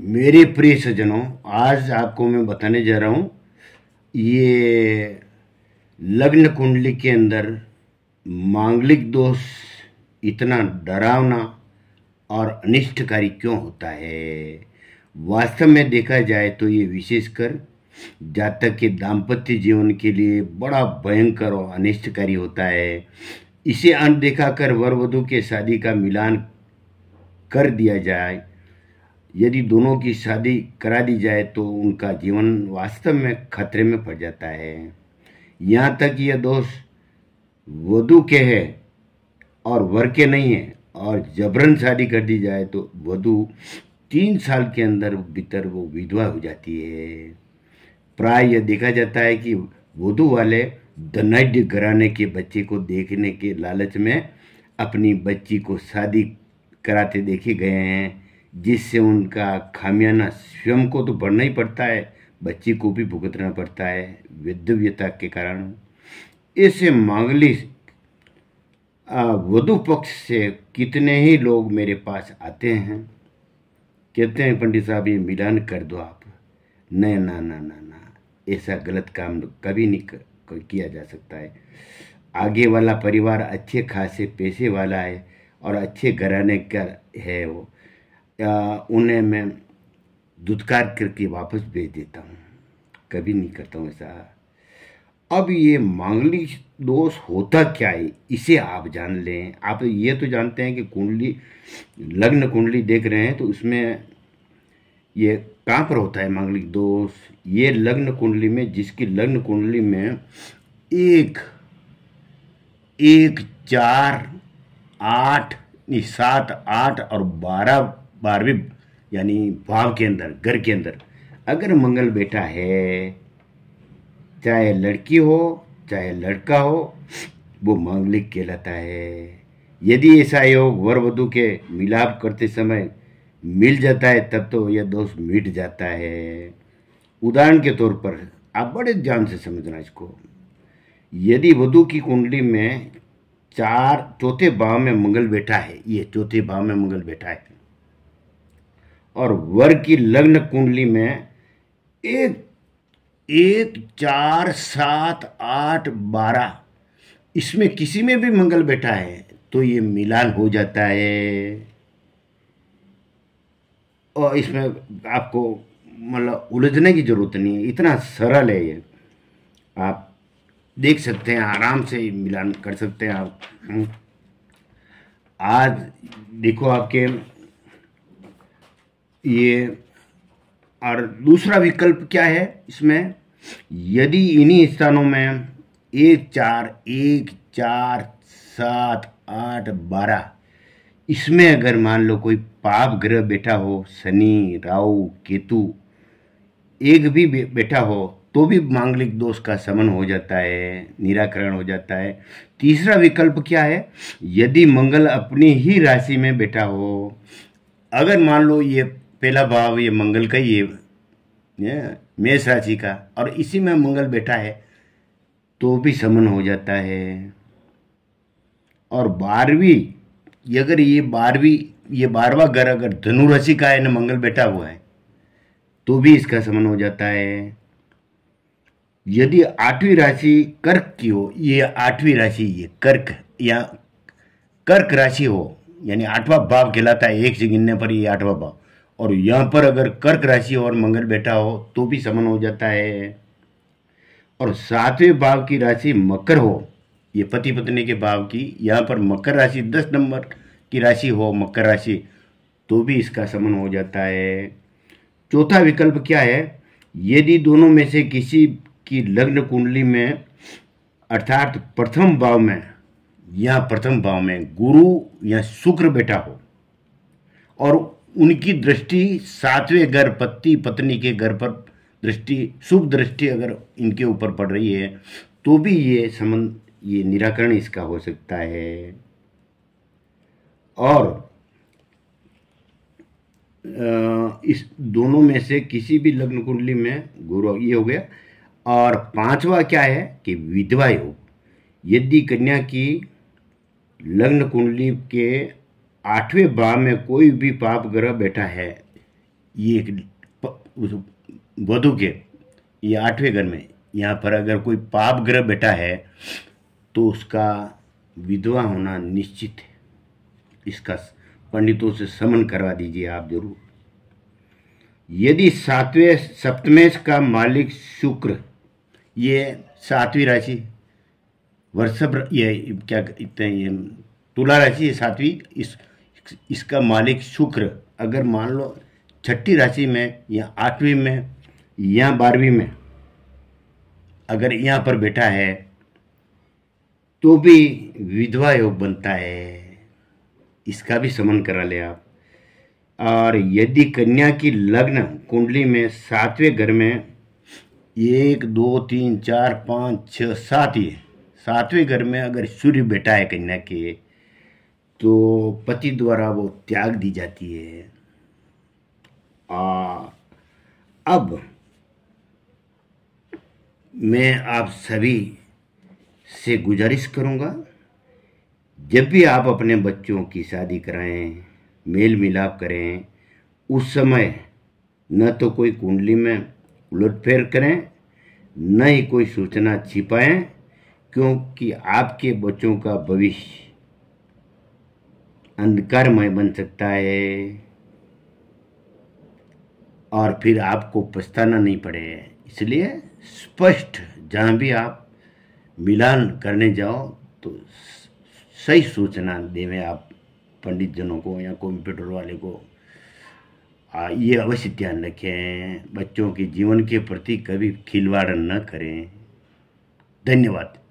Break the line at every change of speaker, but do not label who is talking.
मेरे प्रिय सज्जनों आज आपको मैं बताने जा रहा हूँ ये लग्न कुंडली के अंदर मांगलिक दोष इतना डरावना और अनिष्टकारी क्यों होता है वास्तव में देखा जाए तो ये विशेषकर जातक के दाम्पत्य जीवन के लिए बड़ा भयंकर और अनिष्टकारी होता है इसे अनदेखा कर वर वधु के शादी का मिलान कर दिया जाए यदि दोनों की शादी करा दी जाए तो उनका जीवन वास्तव में खतरे में पड़ जाता है यहाँ तक यह दोष वधु के है और वर के नहीं है और जबरन शादी कर दी जाए तो वधु तीन साल के अंदर भीतर वो विधवा हो जाती है प्राय यह देखा जाता है कि वधु वाले धनाढ़ घराने के बच्चे को देखने के लालच में अपनी बच्ची को शादी कराते देखे गए हैं जिससे उनका खामियाना स्वयं को तो बढ़ना ही पड़ता है बच्ची को भी भुगतना पड़ता है विधव्यता के कारण ऐसे मांगलिक वधु पक्ष से कितने ही लोग मेरे पास आते हैं कहते हैं पंडित साहब ये मिलान कर दो आप नहीं ना ना ना ना ऐसा गलत काम कभी नहीं कर, किया जा सकता है आगे वाला परिवार अच्छे खासे पैसे वाला है और अच्छे घराने का है वो उन्हें मैं दुदकार करके वापस भेज देता हूँ कभी नहीं करता हूँ ऐसा अब ये मांगलिक दोष होता क्या है इसे आप जान लें आप ये तो जानते हैं कि कुंडली लग्न कुंडली देख रहे हैं तो उसमें ये कहाँ पर होता है मांगलिक दोष ये लग्न कुंडली में जिसकी लग्न कुंडली में एक एक चार आठ सात आठ और बारह बारहवें यानी भाव के अंदर घर के अंदर अगर मंगल बेटा है चाहे लड़की हो चाहे लड़का हो वो मांगलिक कहलाता है यदि ऐसा योग वर वधु के मिलाप करते समय मिल जाता है तब तो यह दोष मिट जाता है उदाहरण के तौर पर आप बड़े ध्यान से समझना इसको यदि वधु की कुंडली में चार चौथे भाव में मंगल बैठा है ये चौथे भाव में मंगल बैठा है और वर्ग की लग्न कुंडली में एक एक चार सात आठ बारह इसमें किसी में भी मंगल बैठा है तो ये मिलान हो जाता है और इसमें आपको मतलब उलझने की ज़रूरत नहीं है इतना सरल है ये आप देख सकते हैं आराम से मिलान कर सकते हैं आप हम्म। आज देखो आपके ये और दूसरा विकल्प क्या है इसमें यदि इन्हीं स्थानों में एक चार एक चार सात आठ बारह इसमें अगर मान लो कोई पाप ग्रह बैठा हो शनि राहु केतु एक भी बैठा हो तो भी मांगलिक दोष का समन हो जाता है निराकरण हो जाता है तीसरा विकल्प क्या है यदि मंगल अपनी ही राशि में बैठा हो अगर मान लो ये पहला भाव ये मंगल का ये, ये मेष राशि का और इसी में मंगल बैठा है तो भी समन हो जाता है और बारहवीं अगर ये बारहवीं ये बारहवा घर अगर धनु राशि का है ना मंगल बैठा हुआ है तो भी इसका समन हो जाता है यदि आठवीं राशि कर्क की हो ये आठवीं राशि ये कर्क या कर्क राशि हो यानी आठवां भाव कहलाता है एक से गिनने पर ये आठवां भाव और यहां पर अगर कर्क राशि और मंगल बैठा हो तो भी समन हो जाता है और सातवें भाव की राशि मकर हो ये पति पत्नी के भाव की यहां पर मकर राशि दस नंबर की राशि हो मकर राशि तो भी इसका समन हो जाता है चौथा विकल्प क्या है यदि दोनों में से किसी की लग्न कुंडली में अर्थात प्रथम भाव में या प्रथम भाव में गुरु या शुक्र बेटा हो और उनकी दृष्टि सातवें घर पति पत्नी के घर पर दृष्टि शुभ दृष्टि अगर इनके ऊपर पड़ रही है तो भी ये संबंध ये निराकरण इसका हो सकता है और इस दोनों में से किसी भी लग्न कुंडली में गुरु ये हो गया और पांचवा क्या है कि विधवा योग यदि कन्या की लग्न कुंडली के आठवें भाव में कोई भी पाप ग्रह बैठा है ये एक वधु के ये आठवें घर में यहाँ पर अगर कोई पाप ग्रह बैठा है तो उसका विधवा होना निश्चित है इसका पंडितों से समन करवा दीजिए आप जरूर यदि सातवें सप्तमेश का मालिक शुक्र ये सातवीं राशि वर्षभ ये क्या कहते हैं ये तुला राशि ये सातवीं इस इसका मालिक शुक्र अगर मान लो छठी राशि में या आठवीं में या बारहवीं में अगर यहाँ पर बैठा है तो भी विधवा योग बनता है इसका भी समन करा ले आप और यदि कन्या की लग्न कुंडली में सातवें घर में एक दो तीन चार पाँच छः सात ये सातवें घर में अगर सूर्य बैठा है कन्या के तो पति द्वारा वो त्याग दी जाती है आ, अब मैं आप सभी से गुजारिश करूंगा जब भी आप अपने बच्चों की शादी कराएं मेल मिलाप करें उस समय न तो कोई कुंडली में उलटफेर करें न ही कोई सूचना छिपाएं क्योंकि आपके बच्चों का भविष्य अंधकारमय बन सकता है और फिर आपको पछताना नहीं पड़े इसलिए स्पष्ट जहाँ भी आप मिलान करने जाओ तो सही सूचना देवे आप पंडित जनों को या कंप्यूटर वाले को आ, ये अवश्य ध्यान रखें बच्चों के जीवन के प्रति कभी खिलवाड़ न करें धन्यवाद